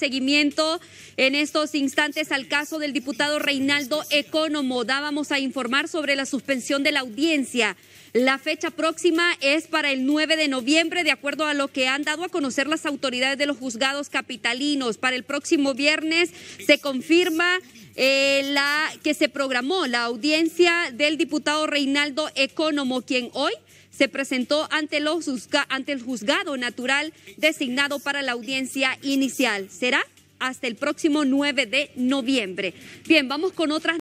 seguimiento en estos instantes al caso del diputado Reinaldo Economo. Dábamos a informar sobre la suspensión de la audiencia. La fecha próxima es para el 9 de noviembre, de acuerdo a lo que han dado a conocer las autoridades de los juzgados capitalinos. Para el próximo viernes se confirma eh, la que se programó la audiencia del diputado Reinaldo Economo, quien hoy se presentó ante, los, ante el juzgado natural designado para la audiencia inicial. Será hasta el próximo 9 de noviembre. Bien, vamos con otras.